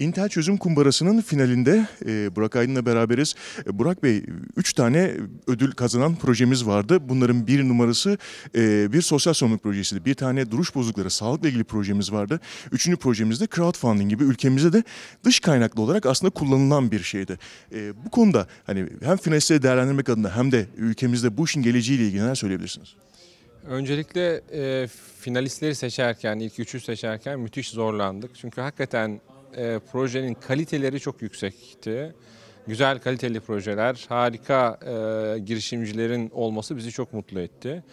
Intel Çözüm Kumbarası'nın finalinde e, Burak Aydın'la beraberiz. E, Burak Bey, üç tane ödül kazanan projemiz vardı. Bunların bir numarası e, bir sosyal sorumluluk projesiydi. Bir tane duruş bozuklukları, sağlıkla ilgili projemiz vardı. Üçüncü projemiz de crowdfunding gibi ülkemizde de dış kaynaklı olarak aslında kullanılan bir şeydi. Bu konuda hani hem finalistleri değerlendirmek adına hem de ülkemizde bu işin geleceğiyle ilgili neler söyleyebilirsiniz? Öncelikle e, finalistleri seçerken, ilk üçü seçerken müthiş zorlandık. Çünkü hakikaten e, projenin kaliteleri çok yüksekti. Güzel kaliteli projeler, harika e, girişimcilerin olması bizi çok mutlu etti.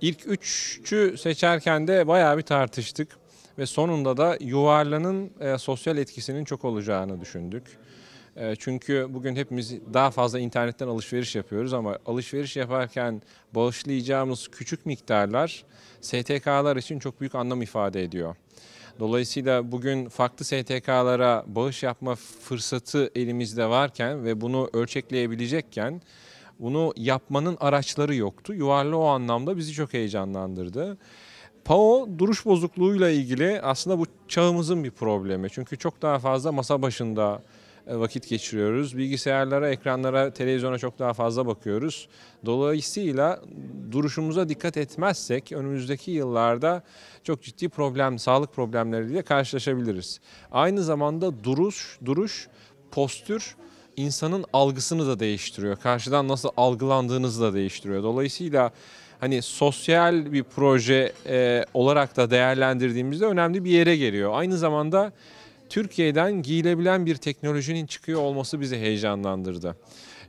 İlk üçü seçerken de bayağı bir tartıştık ve sonunda da yuvarlanın e, sosyal etkisinin çok olacağını düşündük. E, çünkü bugün hepimiz daha fazla internetten alışveriş yapıyoruz ama alışveriş yaparken bağışlayacağımız küçük miktarlar STK'lar için çok büyük anlam ifade ediyor. Dolayısıyla bugün farklı STK'lara bağış yapma fırsatı elimizde varken ve bunu ölçekleyebilecekken bunu yapmanın araçları yoktu. Yuvarlı o anlamda bizi çok heyecanlandırdı. PAO duruş bozukluğuyla ilgili aslında bu çağımızın bir problemi. Çünkü çok daha fazla masa başında e, vakit geçiriyoruz. Bilgisayarlara, ekranlara, televizyona çok daha fazla bakıyoruz. Dolayısıyla duruşumuza dikkat etmezsek önümüzdeki yıllarda çok ciddi problem, sağlık problemleriyle karşılaşabiliriz. Aynı zamanda duruş, duruş, postür insanın algısını da değiştiriyor. Karşıdan nasıl algılandığınızı da değiştiriyor. Dolayısıyla hani sosyal bir proje e, olarak da değerlendirdiğimizde önemli bir yere geliyor. Aynı zamanda Türkiye'den giyilebilen bir teknolojinin çıkıyor olması bizi heyecanlandırdı.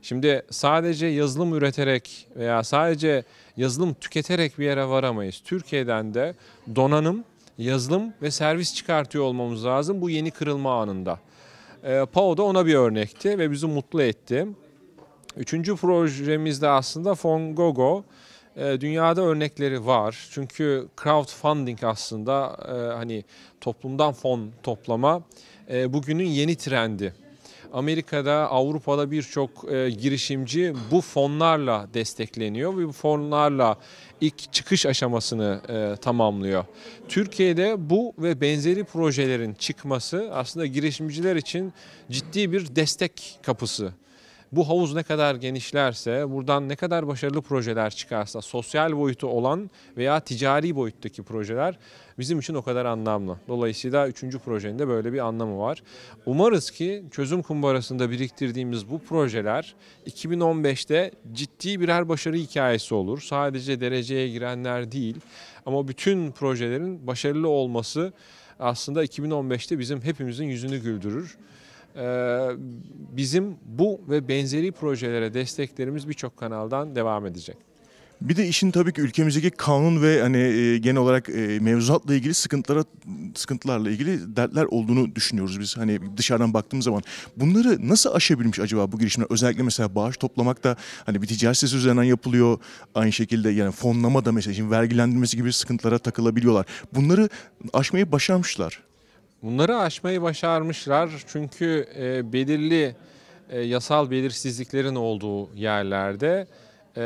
Şimdi sadece yazılım üreterek veya sadece yazılım tüketerek bir yere varamayız. Türkiye'den de donanım, yazılım ve servis çıkartıyor olmamız lazım bu yeni kırılma anında. E, ee, PAO da ona bir örnekti ve bizi mutlu etti. Üçüncü projemiz de aslında Fongogo. Ee, dünyada örnekleri var. Çünkü crowdfunding aslında e, hani toplumdan fon toplama e, bugünün yeni trendi. Amerika'da, Avrupa'da birçok e, girişimci bu fonlarla destekleniyor ve bu fonlarla ilk çıkış aşamasını e, tamamlıyor. Türkiye'de bu ve benzeri projelerin çıkması aslında girişimciler için ciddi bir destek kapısı bu havuz ne kadar genişlerse, buradan ne kadar başarılı projeler çıkarsa, sosyal boyutu olan veya ticari boyuttaki projeler bizim için o kadar anlamlı. Dolayısıyla üçüncü projenin de böyle bir anlamı var. Umarız ki çözüm kumbarasında biriktirdiğimiz bu projeler 2015'te ciddi birer başarı hikayesi olur. Sadece dereceye girenler değil ama bütün projelerin başarılı olması aslında 2015'te bizim hepimizin yüzünü güldürür. Ee, bizim bu ve benzeri projelere desteklerimiz birçok kanaldan devam edecek. Bir de işin tabii ki ülkemizdeki kanun ve hani e, genel olarak e, mevzuatla ilgili sıkıntılara sıkıntılarla ilgili dertler olduğunu düşünüyoruz biz. Hani dışarıdan baktığımız zaman bunları nasıl aşabilmiş acaba bu girişimler? Özellikle mesela bağış toplamak da hani bir ticaret sitesi üzerinden yapılıyor. Aynı şekilde yani fonlama da mesela şimdi vergilendirmesi gibi sıkıntılara takılabiliyorlar. Bunları aşmayı başarmışlar. Bunları aşmayı başarmışlar çünkü e, belirli e, yasal belirsizliklerin olduğu yerlerde e,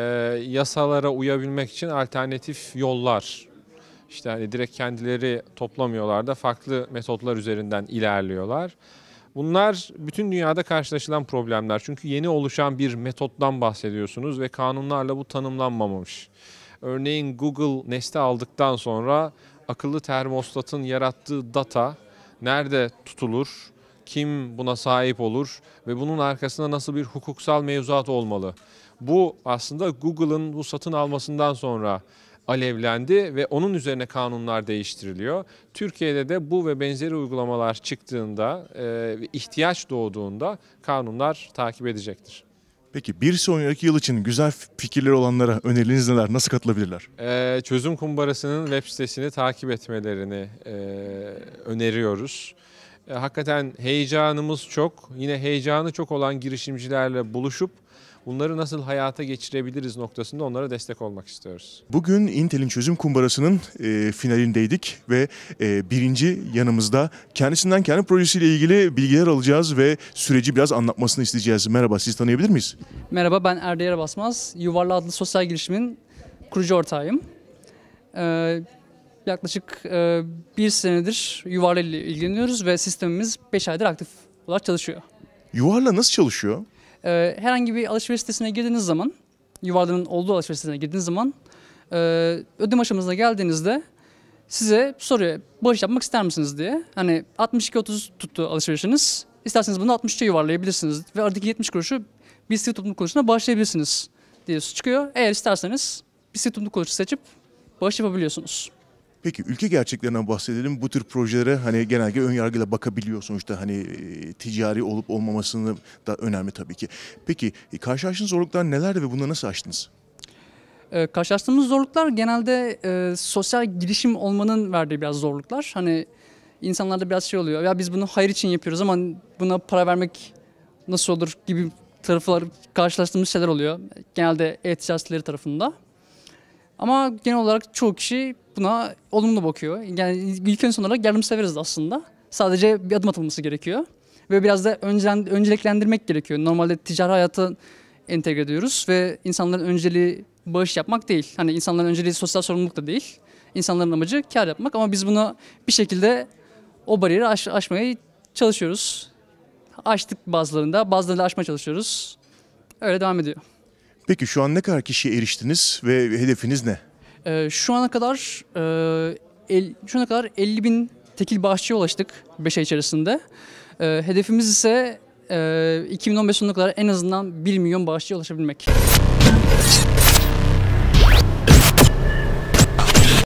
yasalara uyabilmek için alternatif yollar işte hani direkt kendileri toplamıyorlar da farklı metotlar üzerinden ilerliyorlar. Bunlar bütün dünyada karşılaşılan problemler. Çünkü yeni oluşan bir metottan bahsediyorsunuz ve kanunlarla bu tanımlanmamış. Örneğin Google Nest'i aldıktan sonra akıllı termostatın yarattığı data nerede tutulur, kim buna sahip olur ve bunun arkasında nasıl bir hukuksal mevzuat olmalı? Bu aslında Google'ın bu satın almasından sonra alevlendi ve onun üzerine kanunlar değiştiriliyor. Türkiye'de de bu ve benzeri uygulamalar çıktığında, e, ve ihtiyaç doğduğunda kanunlar takip edecektir. Peki bir sonraki yıl için güzel fikirler olanlara öneriniz neler? Nasıl katılabilirler? Ee, çözüm kumbarasının web sitesini takip etmelerini e, öneriyoruz. E, hakikaten heyecanımız çok. Yine heyecanı çok olan girişimcilerle buluşup bunları nasıl hayata geçirebiliriz noktasında onlara destek olmak istiyoruz. Bugün Intel'in çözüm kumbarasının e, finalindeydik ve e, birinci yanımızda kendisinden kendi projesiyle ilgili bilgiler alacağız ve süreci biraz anlatmasını isteyeceğiz. Merhaba, siz tanıyabilir miyiz? Merhaba, ben Erdeyar Basmaz. Yuvarlı adlı sosyal girişimin kurucu ortağıyım. E, Yaklaşık e, bir senedir Yuvarla ile ilgileniyoruz ve sistemimiz 5 aydır aktif olarak çalışıyor. Yuvarla nasıl çalışıyor? E, herhangi bir alışveriş sitesine girdiğiniz zaman, Yuvarla'nın olduğu alışveriş sitesine girdiğiniz zaman e, ödeme aşamasına geldiğinizde size soruyor bağış yapmak ister misiniz diye. Hani 62-30 tuttu alışverişiniz. isterseniz bunu 63'e yuvarlayabilirsiniz ve aradaki 70 kuruşu bir sivil toplum kuruluşuna bağışlayabilirsiniz diye çıkıyor. Eğer isterseniz bir sivil toplum kuruluşu seçip bağış yapabiliyorsunuz. Peki ülke gerçeklerinden bahsedelim. Bu tür projelere hani genelde ön yargıyla bakabiliyor sonuçta hani e, ticari olup olmamasını da önemli tabii ki. Peki e, karşılaştığınız zorluklar nelerdi ve bunları nasıl aştınız? Ee, karşılaştığımız zorluklar genelde e, sosyal girişim olmanın verdiği biraz zorluklar. Hani insanlarda biraz şey oluyor. Ya biz bunu hayır için yapıyoruz ama buna para vermek nasıl olur gibi taraflar karşılaştığımız şeyler oluyor. Genelde e-ticaretçileri tarafında. Ama genel olarak çoğu kişi buna olumlu bakıyor. Yani ilk önce olarak yardımseveriz aslında. Sadece bir adım atılması gerekiyor. Ve biraz da öncelen, önceliklendirmek gerekiyor. Normalde ticari hayatı entegre ediyoruz ve insanların önceliği bağış yapmak değil. Hani insanların önceliği sosyal sorumluluk da değil. İnsanların amacı kar yapmak ama biz bunu bir şekilde o bariyeri aş aşmaya çalışıyoruz. Açtık bazılarında, da aşmaya çalışıyoruz. Öyle devam ediyor. Peki şu an ne kadar kişiye eriştiniz ve hedefiniz ne? Ee, şu ana kadar e, el, şu ana kadar 50 bin tekil bağışçıya ulaştık 5 ay içerisinde. Ee, hedefimiz ise e, 2015 sonuna kadar en azından 1 milyon bağışçıya ulaşabilmek.